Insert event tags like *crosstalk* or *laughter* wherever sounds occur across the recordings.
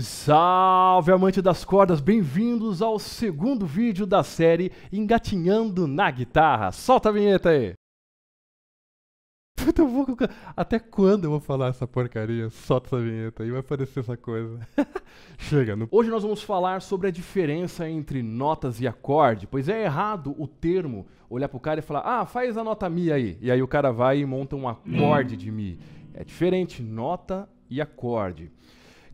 Salve, amante das cordas! Bem-vindos ao segundo vídeo da série Engatinhando na Guitarra. Solta a vinheta aí! Puta, eu vou... Até quando eu vou falar essa porcaria? Solta essa vinheta aí, vai aparecer essa coisa. *laughs* Chega. Hoje nós vamos falar sobre a diferença entre notas e acorde, pois é errado o termo olhar pro cara e falar, ah, faz a nota Mi aí. E aí o cara vai e monta um acorde de Mi. É diferente nota e acorde.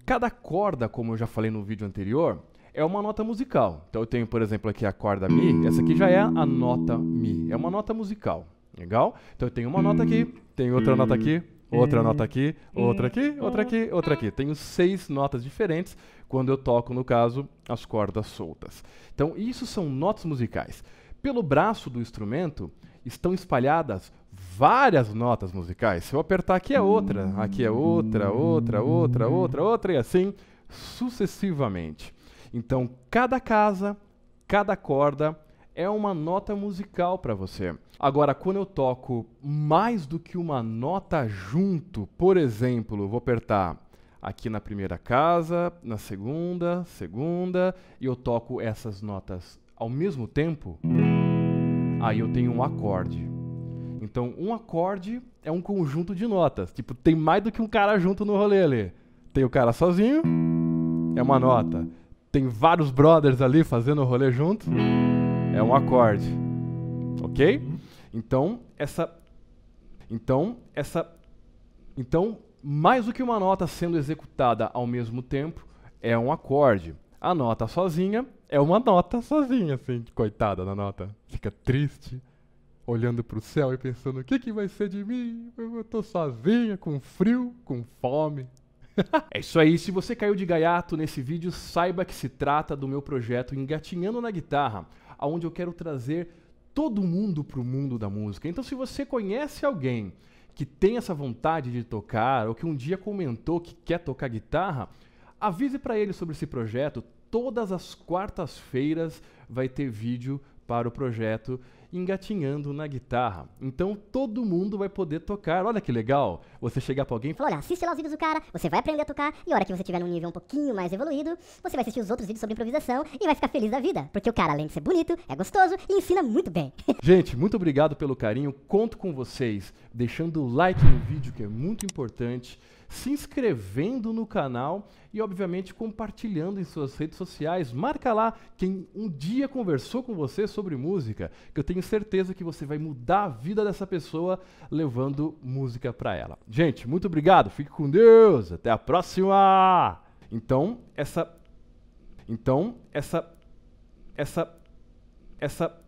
Cada corda, como eu já falei no vídeo anterior, é uma nota musical. Então eu tenho, por exemplo, aqui a corda Mi, essa aqui já é a nota Mi, é uma nota musical. Legal? Então eu tenho uma nota aqui, tenho outra nota aqui, outra nota aqui, outra aqui, outra aqui, outra aqui. Tenho seis notas diferentes quando eu toco, no caso, as cordas soltas. Então isso são notas musicais. Pelo braço do instrumento estão espalhadas várias notas musicais. Se eu apertar aqui é outra, aqui é outra, outra, outra, outra, outra e assim sucessivamente. Então, cada casa, cada corda é uma nota musical para você. Agora, quando eu toco mais do que uma nota junto, por exemplo, vou apertar aqui na primeira casa, na segunda, segunda, e eu toco essas notas ao mesmo tempo, aí eu tenho um acorde. Então, um acorde é um conjunto de notas. Tipo, tem mais do que um cara junto no rolê ali. Tem o cara sozinho, é uma nota. Tem vários brothers ali fazendo o rolê junto, é um acorde. OK? Então, essa então, essa então, mais do que uma nota sendo executada ao mesmo tempo, é um acorde. A nota sozinha é uma nota sozinha, assim, coitada da nota. Fica triste olhando para o céu e pensando: o que, que vai ser de mim? Eu tô sozinha, com frio, com fome. *laughs* é isso aí, se você caiu de gaiato nesse vídeo, saiba que se trata do meu projeto Engatinhando na Guitarra, aonde eu quero trazer todo mundo para o mundo da música. Então, se você conhece alguém que tem essa vontade de tocar ou que um dia comentou que quer tocar guitarra, avise para ele sobre esse projeto. Todas as quartas-feiras vai ter vídeo para o projeto engatinhando na guitarra. Então todo mundo vai poder tocar. Olha que legal! Você chegar para alguém e falar: olha, assiste lá os vídeos do cara, você vai aprender a tocar, e a hora que você tiver num nível um pouquinho mais evoluído, você vai assistir os outros vídeos sobre improvisação e vai ficar feliz da vida, porque o cara, além de ser bonito, é gostoso e ensina muito bem. *laughs* Gente, muito obrigado pelo carinho, conto com vocês, deixando o like no vídeo que é muito importante se inscrevendo no canal e, obviamente, compartilhando em suas redes sociais. Marca lá quem um dia conversou com você sobre música, que eu tenho certeza que você vai mudar a vida dessa pessoa levando música para ela. Gente, muito obrigado, fique com Deus, até a próxima! Então, essa. Então, essa. Essa. Essa.